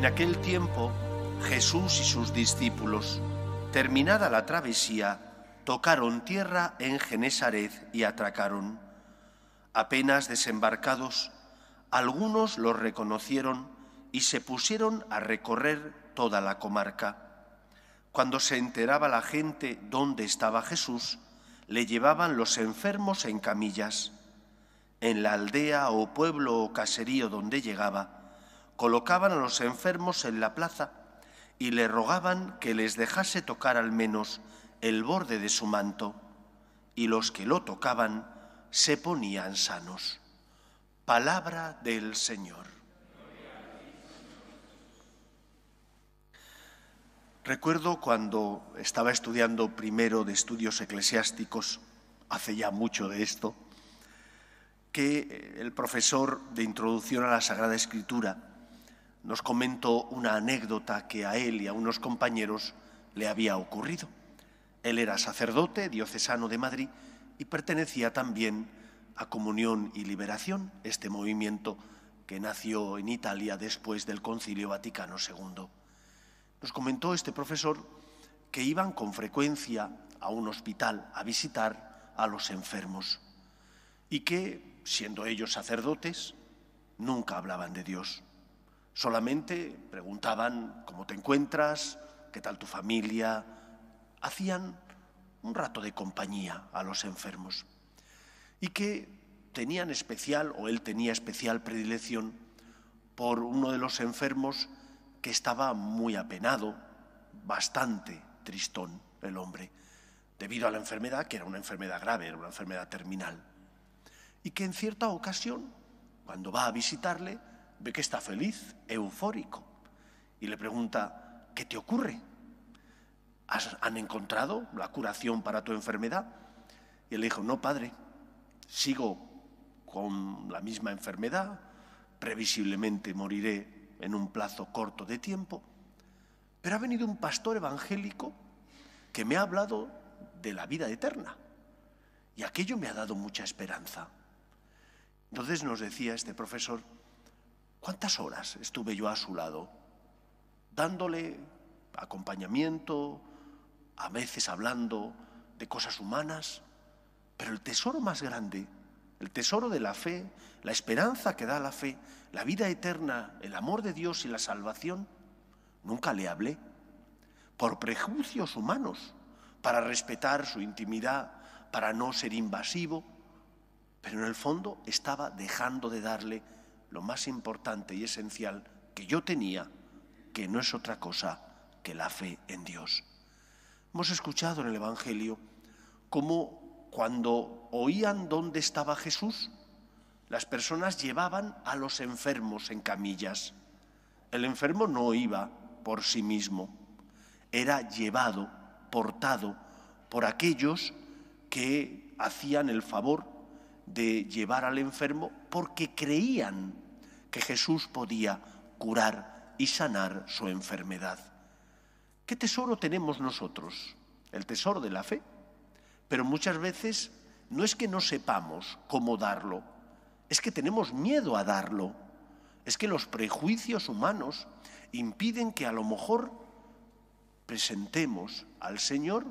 En aquel tiempo, Jesús y sus discípulos, terminada la travesía, tocaron tierra en Genesaret y atracaron. Apenas desembarcados, algunos los reconocieron y se pusieron a recorrer toda la comarca. Cuando se enteraba la gente dónde estaba Jesús, le llevaban los enfermos en camillas. En la aldea o pueblo o caserío donde llegaba, colocaban a los enfermos en la plaza y le rogaban que les dejase tocar al menos el borde de su manto, y los que lo tocaban se ponían sanos. Palabra del Señor. Recuerdo cuando estaba estudiando primero de estudios eclesiásticos, hace ya mucho de esto, que el profesor de introducción a la Sagrada Escritura nos comentó una anécdota que a él y a unos compañeros le había ocurrido. Él era sacerdote diocesano de Madrid y pertenecía también a Comunión y Liberación, este movimiento que nació en Italia después del Concilio Vaticano II. Nos comentó este profesor que iban con frecuencia a un hospital a visitar a los enfermos y que, siendo ellos sacerdotes, nunca hablaban de Dios Solamente preguntaban cómo te encuentras, qué tal tu familia. Hacían un rato de compañía a los enfermos y que tenían especial, o él tenía especial predilección por uno de los enfermos que estaba muy apenado, bastante tristón el hombre, debido a la enfermedad, que era una enfermedad grave, era una enfermedad terminal, y que en cierta ocasión, cuando va a visitarle, ve que está feliz, eufórico, y le pregunta, ¿qué te ocurre? ¿Han encontrado la curación para tu enfermedad? Y él dijo, no, padre, sigo con la misma enfermedad, previsiblemente moriré en un plazo corto de tiempo, pero ha venido un pastor evangélico que me ha hablado de la vida eterna y aquello me ha dado mucha esperanza. Entonces nos decía este profesor, ¿Cuántas horas estuve yo a su lado, dándole acompañamiento, a veces hablando de cosas humanas? Pero el tesoro más grande, el tesoro de la fe, la esperanza que da la fe, la vida eterna, el amor de Dios y la salvación, nunca le hablé por prejuicios humanos, para respetar su intimidad, para no ser invasivo, pero en el fondo estaba dejando de darle lo más importante y esencial que yo tenía, que no es otra cosa que la fe en Dios. Hemos escuchado en el Evangelio cómo cuando oían dónde estaba Jesús, las personas llevaban a los enfermos en camillas. El enfermo no iba por sí mismo, era llevado, portado por aquellos que hacían el favor de llevar al enfermo porque creían que Jesús podía curar y sanar su enfermedad. ¿Qué tesoro tenemos nosotros? El tesoro de la fe. Pero muchas veces no es que no sepamos cómo darlo, es que tenemos miedo a darlo, es que los prejuicios humanos impiden que a lo mejor presentemos al Señor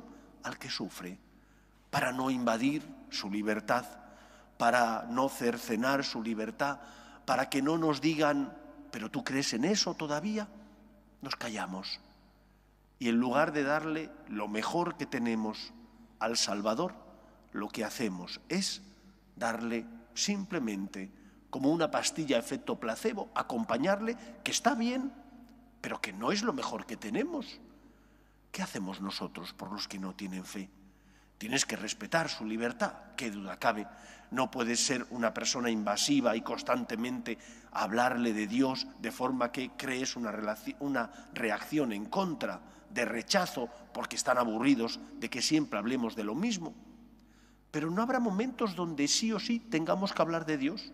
al que sufre para no invadir su libertad para no cercenar su libertad, para que no nos digan, pero tú crees en eso todavía, nos callamos. Y en lugar de darle lo mejor que tenemos al Salvador, lo que hacemos es darle simplemente como una pastilla efecto placebo, acompañarle, que está bien, pero que no es lo mejor que tenemos. ¿Qué hacemos nosotros por los que no tienen fe? Tienes que respetar su libertad, qué duda cabe. No puedes ser una persona invasiva y constantemente hablarle de Dios de forma que crees una, una reacción en contra, de rechazo, porque están aburridos de que siempre hablemos de lo mismo. Pero no habrá momentos donde sí o sí tengamos que hablar de Dios.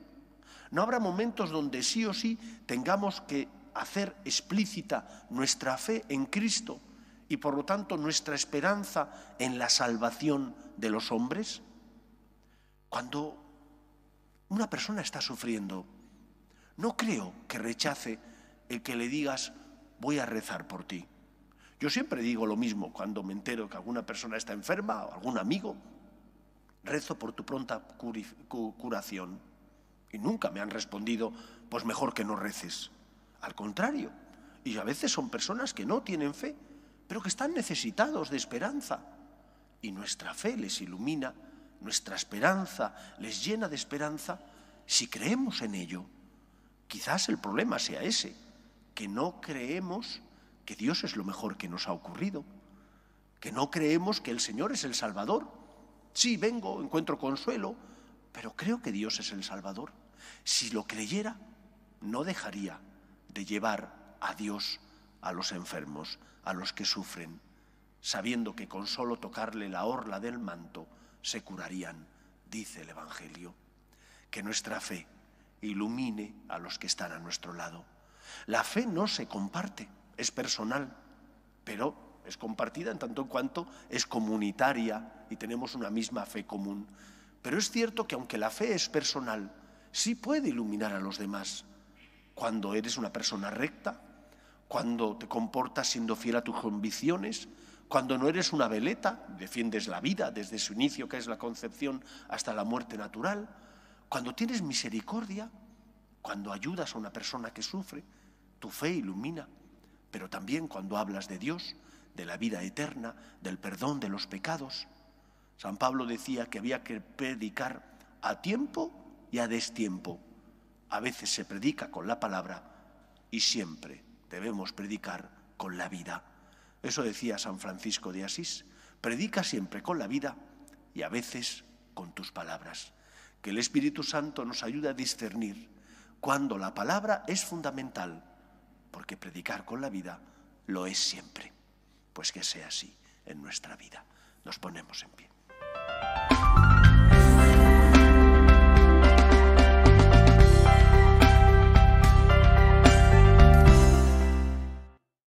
No habrá momentos donde sí o sí tengamos que hacer explícita nuestra fe en Cristo y por lo tanto nuestra esperanza en la salvación de los hombres? Cuando una persona está sufriendo, no creo que rechace el que le digas, voy a rezar por ti. Yo siempre digo lo mismo cuando me entero que alguna persona está enferma o algún amigo, rezo por tu pronta curación. Y nunca me han respondido, pues mejor que no reces. Al contrario, y a veces son personas que no tienen fe pero que están necesitados de esperanza. Y nuestra fe les ilumina, nuestra esperanza les llena de esperanza si creemos en ello. Quizás el problema sea ese, que no creemos que Dios es lo mejor que nos ha ocurrido, que no creemos que el Señor es el Salvador. Sí, vengo, encuentro consuelo, pero creo que Dios es el Salvador. Si lo creyera, no dejaría de llevar a Dios a los enfermos, a los que sufren, sabiendo que con solo tocarle la orla del manto se curarían, dice el Evangelio. Que nuestra fe ilumine a los que están a nuestro lado. La fe no se comparte, es personal, pero es compartida en tanto en cuanto es comunitaria y tenemos una misma fe común. Pero es cierto que aunque la fe es personal, sí puede iluminar a los demás. Cuando eres una persona recta, cuando te comportas siendo fiel a tus convicciones, cuando no eres una veleta, defiendes la vida desde su inicio, que es la concepción, hasta la muerte natural, cuando tienes misericordia, cuando ayudas a una persona que sufre, tu fe ilumina, pero también cuando hablas de Dios, de la vida eterna, del perdón de los pecados. San Pablo decía que había que predicar a tiempo y a destiempo. A veces se predica con la palabra y siempre Debemos predicar con la vida. Eso decía San Francisco de Asís. Predica siempre con la vida y a veces con tus palabras. Que el Espíritu Santo nos ayude a discernir cuando la palabra es fundamental, porque predicar con la vida lo es siempre. Pues que sea así en nuestra vida. Nos ponemos en pie.